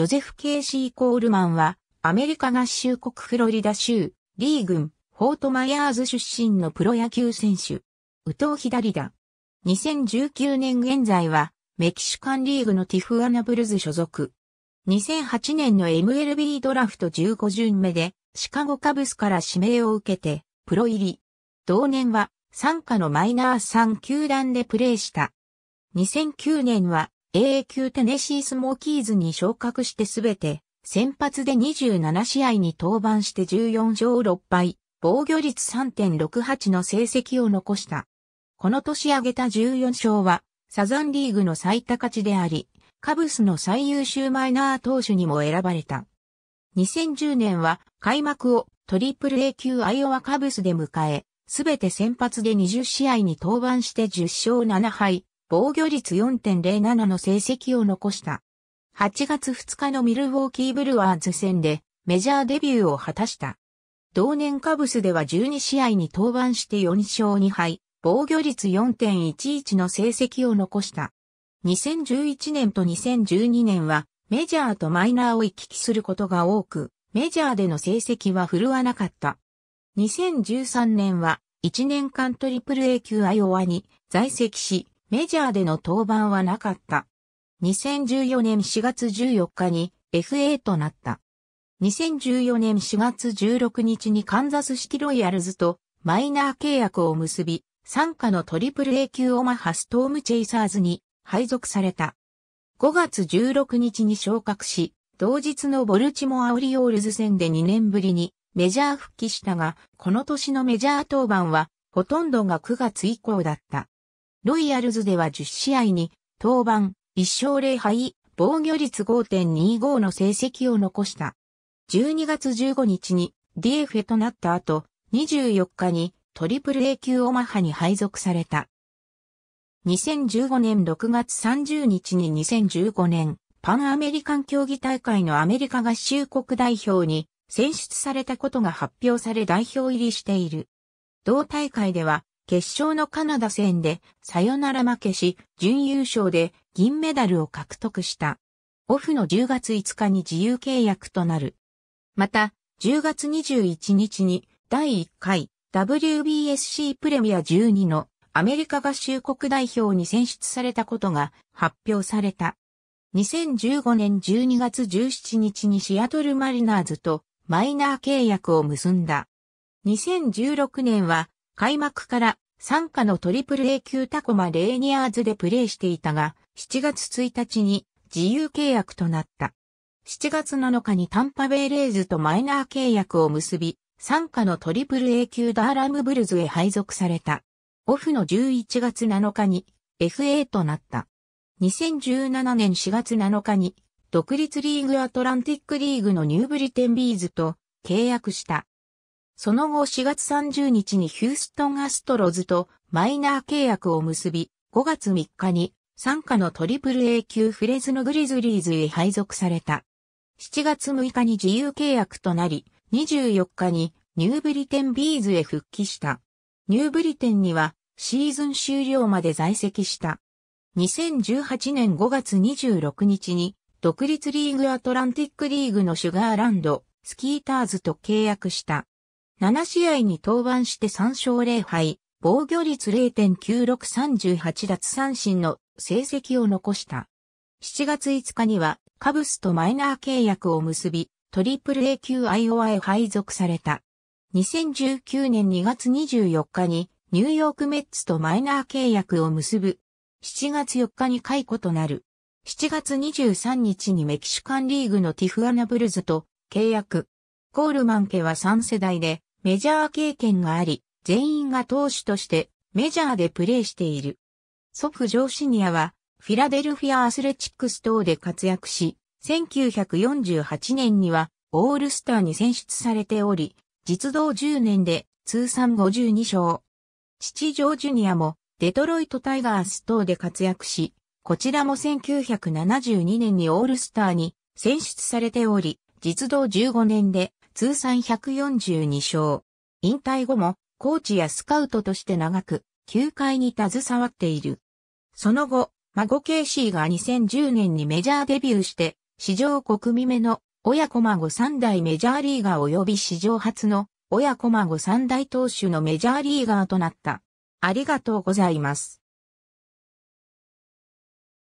ジョゼフ・ケーシー・コールマンは、アメリカ合衆国フロリダ州、リー郡、フォートマヤーズ出身のプロ野球選手。右投左打。2019年現在は、メキシカンリーグのティフアナブルズ所属。2008年の MLB ドラフト15巡目で、シカゴカブスから指名を受けて、プロ入り。同年は、参加のマイナー3球団でプレーした。2009年は、AA 級テネシースモーキーズに昇格してすべて、先発で27試合に登板して14勝6敗、防御率3.68の成績を残した。この年挙げた14勝は、サザンリーグの最多勝ちであり、カブスの最優秀マイナー投手にも選ばれた。2010年は開幕をトリプル A 級アイオワカブスで迎え、すべて先発で20試合に登板して10勝7敗、防御率4.07の成績を残した。8月2日のミルウォーキーブルワーズ戦でメジャーデビューを果たした。同年カブスでは12試合に登板して4勝2敗、防御率4.11の成績を残した。2011年と2012年はメジャーとマイナーを行き来することが多く、メジャーでの成績は振るわなかった。2013年は1年間トリプル A 級アイオワに在籍し、メジャーでの登板はなかった。2014年4月14日に FA となった。2014年4月16日にカンザスシティロイヤルズとマイナー契約を結び、参加のトリプル A 級オマハストームチェイサーズに配属された。5月16日に昇格し、同日のボルチモアオリオールズ戦で2年ぶりにメジャー復帰したが、この年のメジャー登板はほとんどが9月以降だった。ロイヤルズでは10試合に、登板、1勝0敗、防御率5.25の成績を残した。12月15日に d f となった後、24日にトリプル A 級オマハに配属された。2015年6月30日に2015年パンアメリカン競技大会のアメリカ合衆国代表に選出されたことが発表され代表入りしている。同大会では決勝のカナダ戦でサヨナラ負けし、準優勝で銀メダルを獲得した。オフの10月5日に自由契約となる。また、10月21日に第1回 WBSC プレミア12のアメリカ合衆国代表に選出されたことが発表された。2015年12月17日にシアトルマリナーズとマイナー契約を結んだ。2016年は開幕から参加のトリプル A 級タコマレーニアーズでプレーしていたが、7月1日に自由契約となった。7月7日にタンパベイレーズとマイナー契約を結び、参加のトリプル A 級ダーラムブルズへ配属された。オフの11月7日に FA となった。2017年4月7日に独立リーグアトランティックリーグのニューブリテンビーズと契約した。その後4月30日にヒューストンアストロズとマイナー契約を結び、5月3日に参加のトリプル A 級フレズのグリズリーズへ配属された。7月6日に自由契約となり、24日にニューブリテンビーズへ復帰した。ニューブリテンにはシーズン終了まで在籍した。2018年5月26日に独立リーグアトランティックリーグのシュガーランド、スキーターズと契約した。7試合に登板して3勝0敗、防御率0.9638奪三振の成績を残した。7月5日にはカブスとマイナー契約を結び、トリプル A 級 IOA へ配属された。2019年2月24日にニューヨークメッツとマイナー契約を結ぶ。7月4日に解雇となる。7月23日にメキシカンリーグのティフアナブルズと契約。コールマン家は3世代で、メジャー経験があり、全員が投手としてメジャーでプレーしている。祖父ジョーシニアはフィラデルフィアアスレチックス等で活躍し、1948年にはオールスターに選出されており、実動10年で通算52勝。父ジョージュニアもデトロイトタイガース等で活躍し、こちらも1972年にオールスターに選出されており、実動15年で通算142勝。引退後も、コーチやスカウトとして長く、球界に携わっている。その後、孫ケーシーが2010年にメジャーデビューして、史上国民目の親子孫三代メジャーリーガー及び史上初の親子孫三代投手のメジャーリーガーとなった。ありがとうございます。